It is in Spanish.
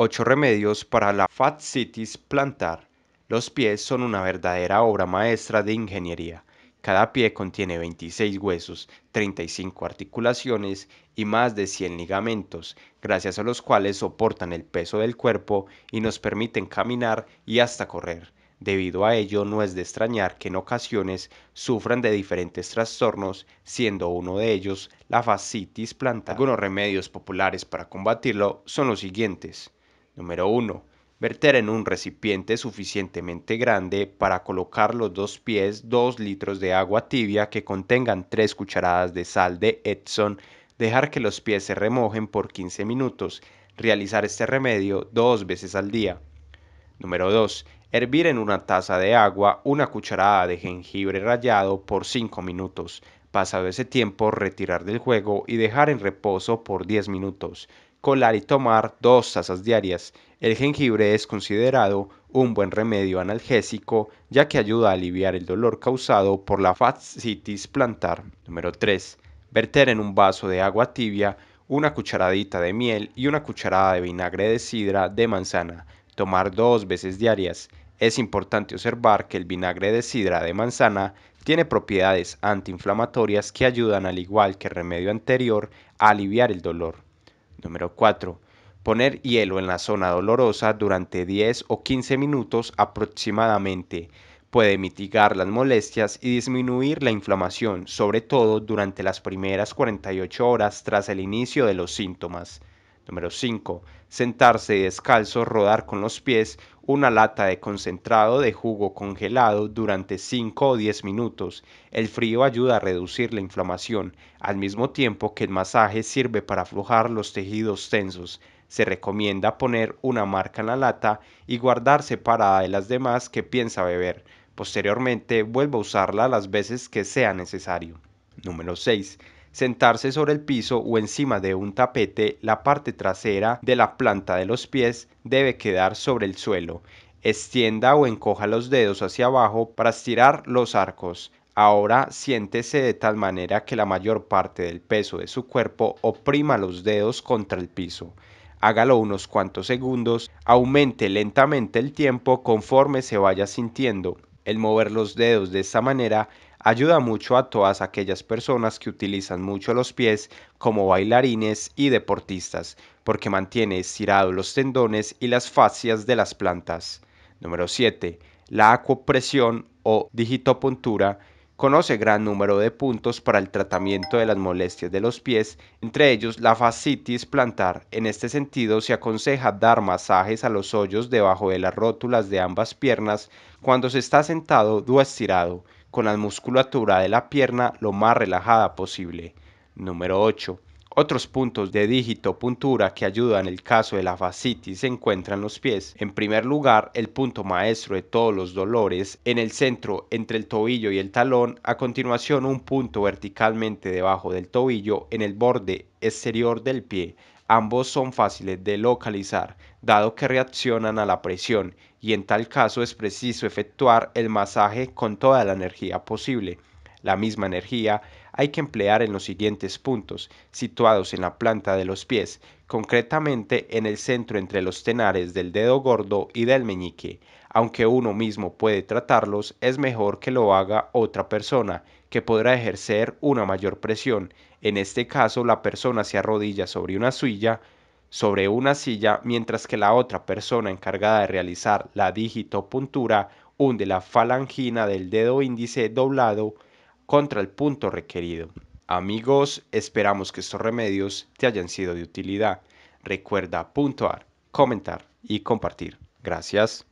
8 remedios para la fascitis plantar. Los pies son una verdadera obra maestra de ingeniería. Cada pie contiene 26 huesos, 35 articulaciones y más de 100 ligamentos, gracias a los cuales soportan el peso del cuerpo y nos permiten caminar y hasta correr. Debido a ello, no es de extrañar que en ocasiones sufran de diferentes trastornos, siendo uno de ellos la fascitis plantar. Algunos remedios populares para combatirlo son los siguientes. Número 1. Verter en un recipiente suficientemente grande para colocar los dos pies 2 litros de agua tibia que contengan 3 cucharadas de sal de Edson. Dejar que los pies se remojen por 15 minutos. Realizar este remedio dos veces al día. Número 2. Hervir en una taza de agua una cucharada de jengibre rallado por 5 minutos. Pasado ese tiempo, retirar del juego y dejar en reposo por 10 minutos colar y tomar dos tazas diarias. El jengibre es considerado un buen remedio analgésico ya que ayuda a aliviar el dolor causado por la fascitis plantar. Número 3. Verter en un vaso de agua tibia una cucharadita de miel y una cucharada de vinagre de sidra de manzana. Tomar dos veces diarias. Es importante observar que el vinagre de sidra de manzana tiene propiedades antiinflamatorias que ayudan al igual que el remedio anterior a aliviar el dolor. Número 4. Poner hielo en la zona dolorosa durante 10 o 15 minutos aproximadamente. Puede mitigar las molestias y disminuir la inflamación, sobre todo durante las primeras 48 horas tras el inicio de los síntomas. Número 5. Sentarse descalzo, rodar con los pies una lata de concentrado de jugo congelado durante 5 o 10 minutos. El frío ayuda a reducir la inflamación, al mismo tiempo que el masaje sirve para aflojar los tejidos tensos. Se recomienda poner una marca en la lata y guardar separada de las demás que piensa beber. Posteriormente vuelva a usarla las veces que sea necesario. Número 6. Sentarse sobre el piso o encima de un tapete, la parte trasera de la planta de los pies debe quedar sobre el suelo. Extienda o encoja los dedos hacia abajo para estirar los arcos. Ahora siéntese de tal manera que la mayor parte del peso de su cuerpo oprima los dedos contra el piso. Hágalo unos cuantos segundos, aumente lentamente el tiempo conforme se vaya sintiendo. El mover los dedos de esta manera ayuda mucho a todas aquellas personas que utilizan mucho los pies como bailarines y deportistas, porque mantiene estirados los tendones y las fascias de las plantas. Número 7. La acupresión o digitopuntura conoce gran número de puntos para el tratamiento de las molestias de los pies, entre ellos la fascitis plantar. En este sentido, se aconseja dar masajes a los hoyos debajo de las rótulas de ambas piernas cuando se está sentado duestirado. estirado con la musculatura de la pierna lo más relajada posible. Número 8. Otros puntos de dígito puntura que ayudan en el caso de la fascitis se encuentran los pies. En primer lugar, el punto maestro de todos los dolores, en el centro entre el tobillo y el talón, a continuación un punto verticalmente debajo del tobillo en el borde exterior del pie, Ambos son fáciles de localizar, dado que reaccionan a la presión, y en tal caso es preciso efectuar el masaje con toda la energía posible. La misma energía hay que emplear en los siguientes puntos, situados en la planta de los pies, concretamente en el centro entre los tenares del dedo gordo y del meñique. Aunque uno mismo puede tratarlos, es mejor que lo haga otra persona, que podrá ejercer una mayor presión. En este caso, la persona se arrodilla sobre una sobre una silla mientras que la otra persona encargada de realizar la digitopuntura hunde la falangina del dedo índice doblado contra el punto requerido. Amigos, esperamos que estos remedios te hayan sido de utilidad. Recuerda puntuar, comentar y compartir. Gracias.